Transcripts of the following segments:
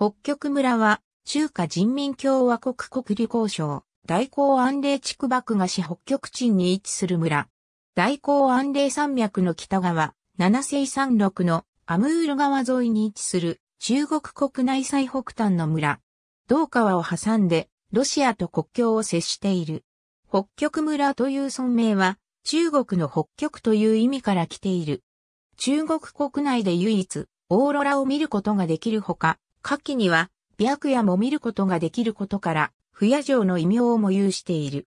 北極村は、中華人民共和国国立交省、大港安嶺地区幕賀市北極地に位置する村。大港安嶺山脈の北側、七星山麓のアムール川沿いに位置する中国国内最北端の村。道川を挟んでロシアと国境を接している。北極村という村名は中国の北極という意味から来ている。中国国内で唯一オーロラを見ることができるほか、夏季には、白夜も見ることができることから、不夜城の異名をも有している。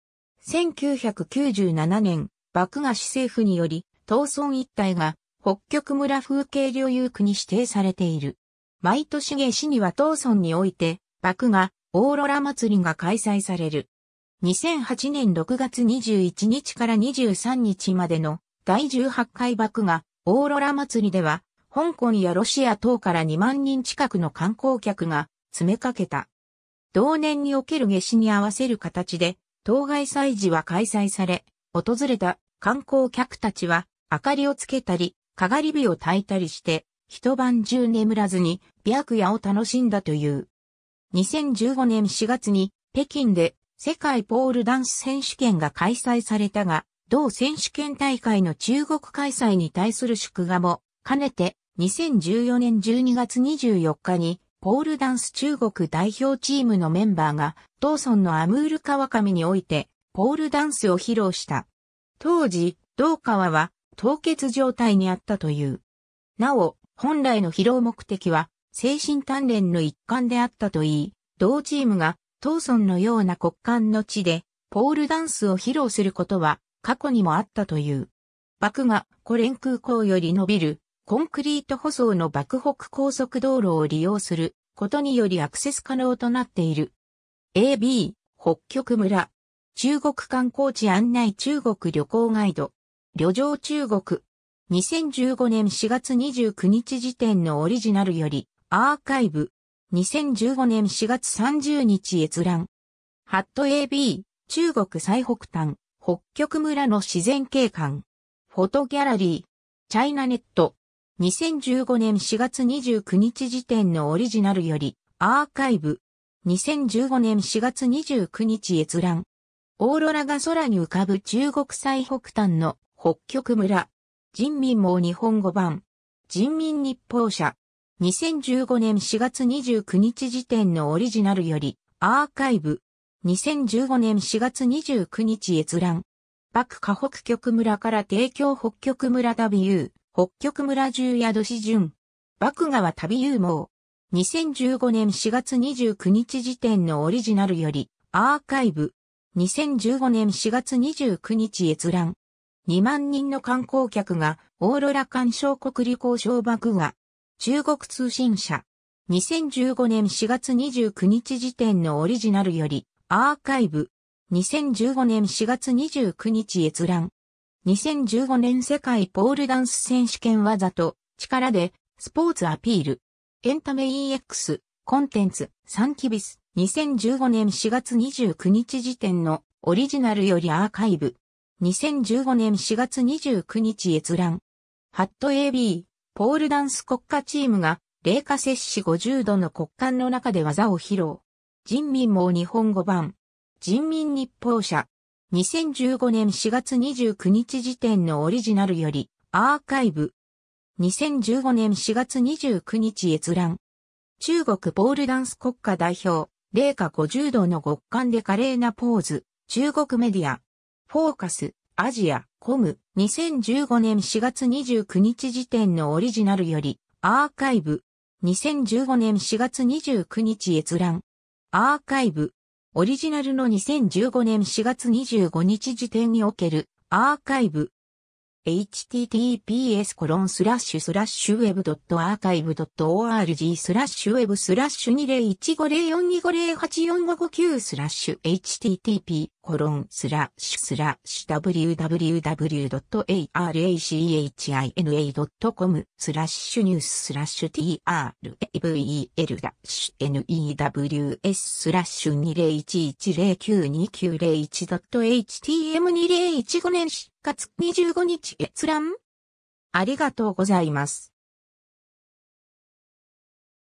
1997年、幕賀市政府により、東村一帯が北極村風景領有区に指定されている。毎年下市には東村において、幕が、オーロラ祭りが開催される。2008年6月21日から23日までの第18回幕がオーロラ祭りでは、香港やロシア等から2万人近くの観光客が詰めかけた。同年における夏至に合わせる形で、当該祭事は開催され、訪れた観光客たちは、明かりをつけたり、かがり火を焚いたりして、一晩中眠らずに、白夜を楽しんだという。2015年4月に、北京で、世界ポールダンス選手権が開催されたが、同選手権大会の中国開催に対する祝賀も、兼ねて、2014年12月24日に、ポールダンス中国代表チームのメンバーが、ドーソンのアムール川上において、ポールダンスを披露した。当時、同川は凍結状態にあったという。なお、本来の披露目的は、精神鍛錬の一環であったといい、同チームが、トーソンのような骨幹の地で、ポールダンスを披露することは、過去にもあったという。幕が、コレン空港より伸びる、コンクリート舗装の爆北高速道路を利用することによりアクセス可能となっている。AB、北極村。中国観光地案内中国旅行ガイド。旅情中国。2015年4月29日時点のオリジナルより、アーカイブ。2015年4月30日閲覧。ハット AB、中国最北端、北極村の自然景観。フォトギャラリー。チャイナネット。2015年4月29日時点のオリジナルより、アーカイブ。2015年4月29日閲覧。オーロラが空に浮かぶ中国最北端の北極村。人民網日本語版。人民日報社。2015年4月29日時点のオリジナルより、アーカイブ。2015年4月29日閲覧。ク下北極村から提供北極村 W。北極村中宿市順。幕川旅有網。2015年4月29日時点のオリジナルより、アーカイブ。2015年4月29日閲覧。2万人の観光客が、オーロラ鑑賞国旅行賞爆が、中国通信社。2015年4月29日時点のオリジナルより、アーカイブ。2015年4月29日閲覧。2015年世界ポールダンス選手権技と力でスポーツアピール。エンタメ EX コンテンツサンキビス2015年4月29日時点のオリジナルよりアーカイブ。2015年4月29日閲覧。ハット AB ポールダンス国家チームが霊化摂氏50度の国間の中で技を披露。人民網日本語版。人民日報社。2015年4月29日時点のオリジナルより、アーカイブ。2015年4月29日閲覧。中国ボールダンス国家代表、零下50度の極寒で華麗なポーズ、中国メディア。フォーカス、アジア、コム。2015年4月29日時点のオリジナルより、アーカイブ。2015年4月29日閲覧。アーカイブ。オリジナルの2015年4月25日時点におけるアーカイブ https コロンスラッシュスラッシュウェブドットアーカイブドット org スラッシュウェブスラッシュ20150425084559スラッシュ http コロンスラッシュスラッシュ www.arachina.com スラッシュニューススラッシュ travel-news スラッシュ 2011092901.htm2015 年4月25日閲覧ありがとうございます。